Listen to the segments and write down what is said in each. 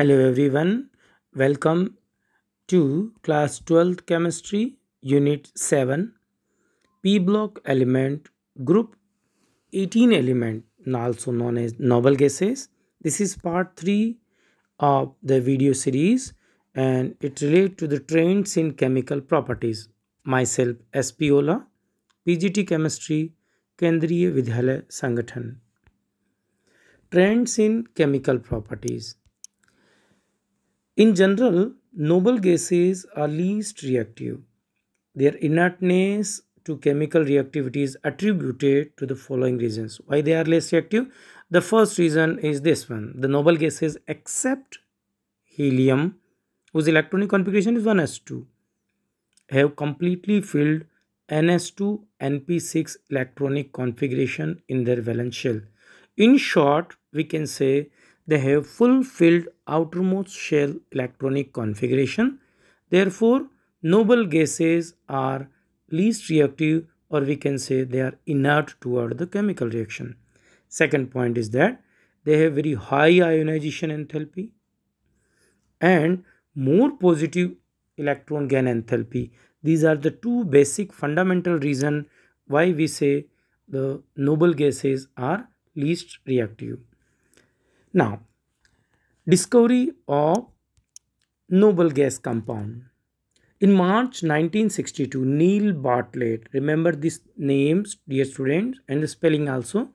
Hello everyone, welcome to class 12 chemistry unit 7 P block element group 18 element also known as noble gases. This is part 3 of the video series and it relates to the trends in chemical properties. Myself S.P. Ola, PGT Chemistry, Kendriya Vidyalaya Sangathan. Trends in chemical properties in general, noble gases are least reactive. Their inertness to chemical reactivity is attributed to the following reasons. Why they are less reactive? The first reason is this one. The noble gases except helium whose electronic configuration is 1s2 have completely filled NS2 NP6 electronic configuration in their valence shell. In short, we can say they have full-filled outermost shell electronic configuration. Therefore, noble gases are least reactive or we can say they are inert toward the chemical reaction. Second point is that they have very high ionization enthalpy and more positive electron gain enthalpy. These are the two basic fundamental reason why we say the noble gases are least reactive. Now, Discovery of noble gas compound. In March 1962, Neil Bartlett, remember this names, dear students, and the spelling also.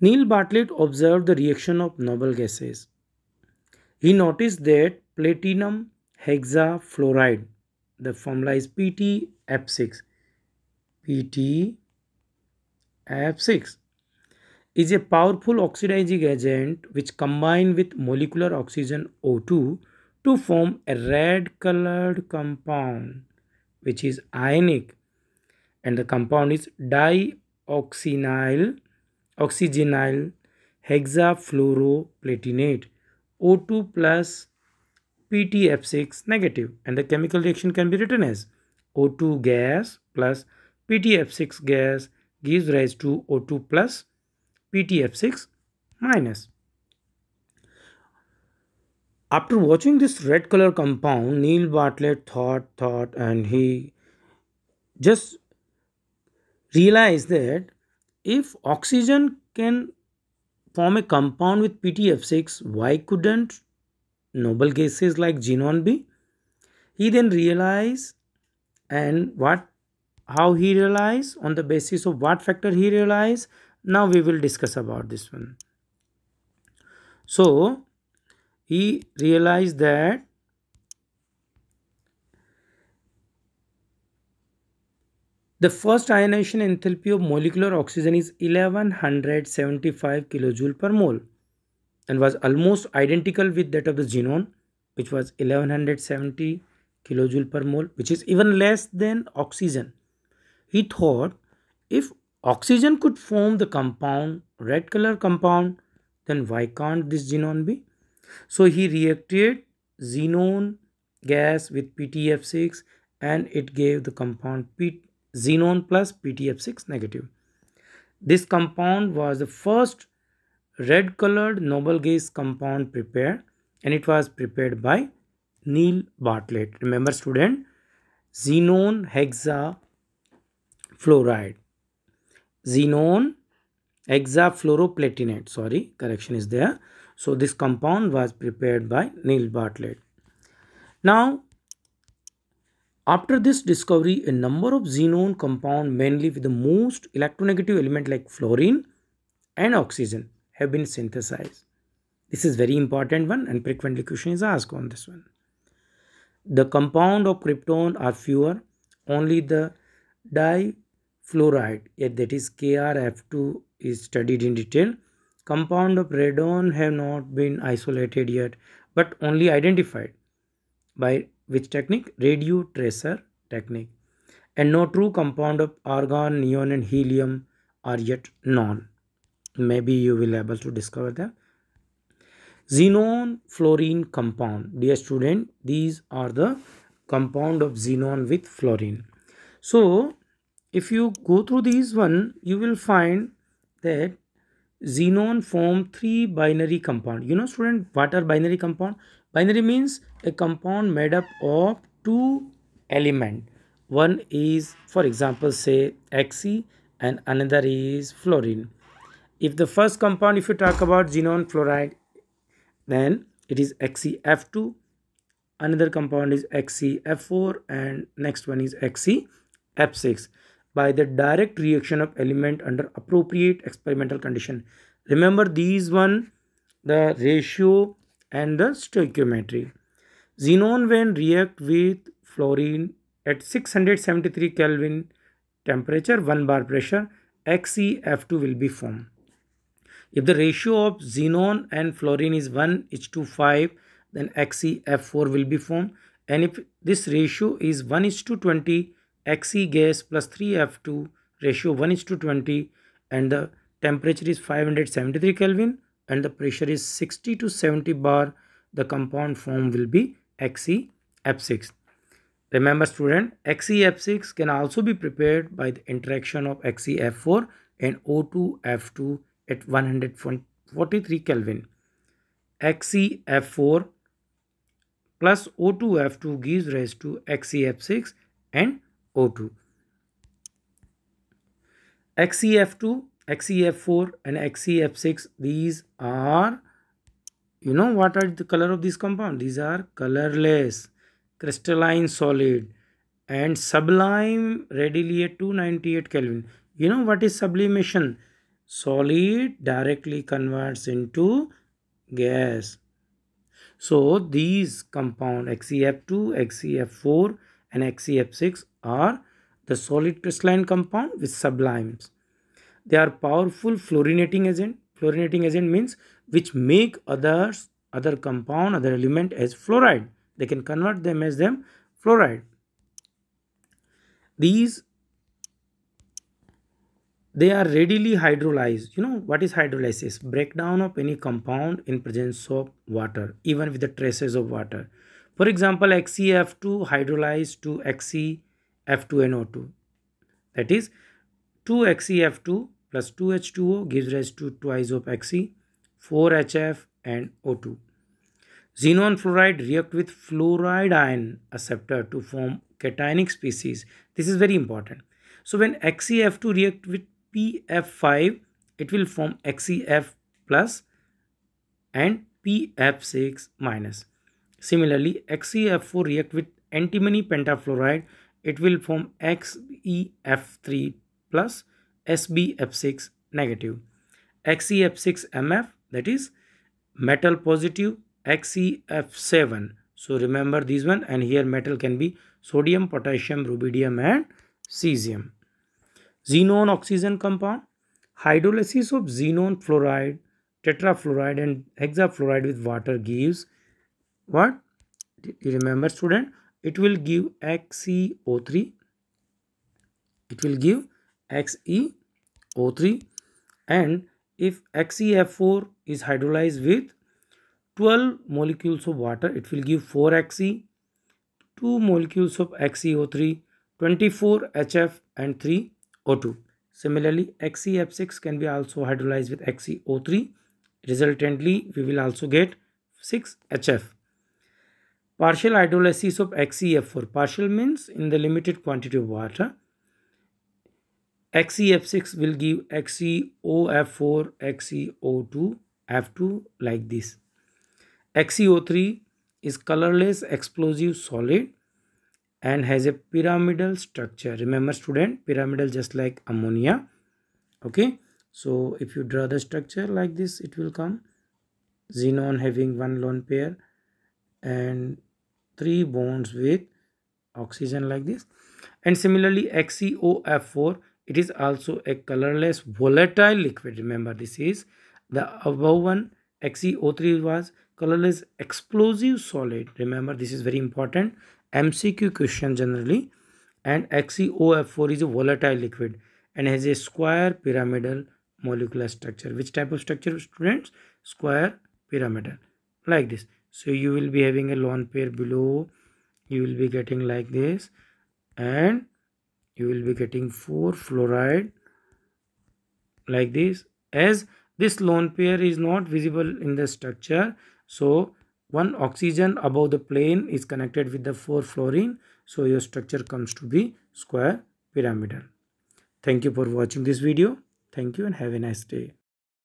Neil Bartlett observed the reaction of noble gases. He noticed that platinum hexafluoride, the formula is PTF6, PTF6 is a powerful oxidizing agent which combine with molecular oxygen O2 to form a red colored compound which is ionic and the compound is dioxynyl oxygenyl hexafluoroplatinate O2 plus PTF6 negative and the chemical reaction can be written as O2 gas plus PTF6 gas gives rise to O2 plus PTF6 minus. After watching this red color compound, Neil Bartlett thought, thought, and he just realized that if oxygen can form a compound with PTF6, why couldn't noble gases like xenon be? He then realized and what how he realized on the basis of what factor he realized now we will discuss about this one so he realized that the first ionization enthalpy of molecular oxygen is 1175 kilojoule per mole and was almost identical with that of the xenon which was 1170 kilojoule per mole which is even less than oxygen he thought if oxygen could form the compound, red color compound, then why can't this xenon be? So he reacted xenon gas with PTF6 and it gave the compound P xenon plus PTF6 negative. This compound was the first red colored noble gas compound prepared and it was prepared by Neil Bartlett. Remember student, xenon hexa fluoride xenon hexafluoroplatinate sorry correction is there so this compound was prepared by Neil Bartlett now after this discovery a number of xenon compound mainly with the most electronegative element like fluorine and oxygen have been synthesized this is very important one and frequently question is asked on this one the compound of krypton are fewer only the di fluoride yet that is KrF2 is studied in detail. Compound of radon have not been isolated yet but only identified by which technique? Radio tracer technique. And no true compound of argon, neon and helium are yet known. Maybe you will able to discover them. Xenon fluorine compound. Dear student, these are the compound of xenon with fluorine. So, if you go through these one you will find that xenon form three binary compound you know student what are binary compound binary means a compound made up of two element one is for example say xe and another is fluorine if the first compound if you talk about xenon fluoride then it XeF xcf2 another compound is XeF 4 and next one is XeF 6 by the direct reaction of element under appropriate experimental condition. Remember these one, the ratio and the stoichiometry. Xenon when react with fluorine at 673 Kelvin temperature, 1 bar pressure, XeF2 will be formed. If the ratio of xenon and fluorine is 1 is to 5, then XeF4 will be formed. And if this ratio is 1 is to 20, Xe gas plus 3F2 ratio 1 is to 20 and the temperature is 573 Kelvin and the pressure is 60 to 70 bar the compound form will be XeF6. Remember student XeF6 can also be prepared by the interaction of XeF4 and O2F2 at 143 Kelvin. XeF4 plus O2F2 gives rise to XeF6 and O2. XEF2, XEF4 and XEF6 these are you know what are the color of this compound these are colorless crystalline solid and sublime readily at 298 Kelvin you know what is sublimation solid directly converts into gas so these compound XEF2, XEF4 and XEF6 are the solid crystalline compound with sublimes. They are powerful fluorinating agent. Fluorinating agent means which make others, other compound, other element as fluoride. They can convert them as them fluoride. These they are readily hydrolyzed you know what is hydrolysis breakdown of any compound in presence of water even with the traces of water for example, XeF2 hydrolyzed to XeF2NO2. That is, 2XeF2 plus 2H2O gives rise to 2isope Xe, 4HF and O2. Xenon fluoride react with fluoride ion acceptor to form cationic species. This is very important. So when XeF2 react with PF5, it will form XeF plus and PF6 minus. Similarly, XEF4 react with antimony pentafluoride, it will form XEF3 plus SBF6 negative. XEF6MF that is metal positive XEF7. So remember this one and here metal can be sodium, potassium, rubidium and cesium. Xenon oxygen compound, hydrolysis of xenon fluoride, tetrafluoride and hexafluoride with water gives what you remember student it will give xeo3 it will give xeo3 and if xef4 is hydrolyzed with 12 molecules of water it will give 4xe 2 molecules of xeo3 24 hf and 3 o2 similarly xef6 can be also hydrolyzed with xeo3 resultantly we will also get 6 hf partial hydrolysis of XEF4. Partial means in the limited quantity of water. XEF6 will give XeOF4, XeO2, F2 like this. XeO3 is colorless explosive solid and has a pyramidal structure. Remember student, pyramidal just like ammonia. Okay, so if you draw the structure like this, it will come. Xenon having one lone pair and three bonds with oxygen like this and similarly xcof4 it is also a colorless volatile liquid remember this is the above one XeO3 was colorless explosive solid remember this is very important MCQ question generally and xcof 4 is a volatile liquid and has a square pyramidal molecular structure which type of structure students square pyramidal like this so you will be having a lone pair below you will be getting like this and you will be getting four fluoride like this as this lone pair is not visible in the structure so one oxygen above the plane is connected with the four fluorine so your structure comes to be square pyramidal thank you for watching this video thank you and have a nice day